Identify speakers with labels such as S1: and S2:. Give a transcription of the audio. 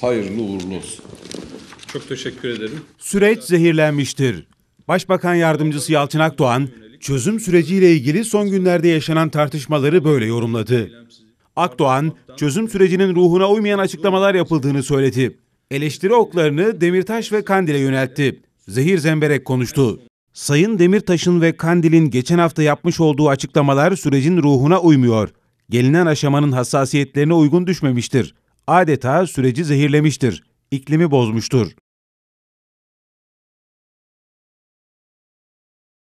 S1: hayırlı uğurlu olsun. Çok teşekkür ederim.
S2: Süreç zehirlenmiştir. Başbakan Yardımcısı Yalçın Akdoğan, çözüm süreciyle ilgili son günlerde yaşanan tartışmaları böyle yorumladı. Akdoğan, çözüm sürecinin ruhuna uymayan açıklamalar yapıldığını söyledi. Eleştiri oklarını Demirtaş ve Kandil'e yöneltti. Zehir zemberek konuştu. Sayın Demirtaş'ın ve Kandil'in geçen hafta yapmış olduğu açıklamalar sürecin ruhuna uymuyor. Gelinen aşamanın hassasiyetlerine uygun düşmemiştir adeta süreci zehirlemiştir, iklimi bozmuştur.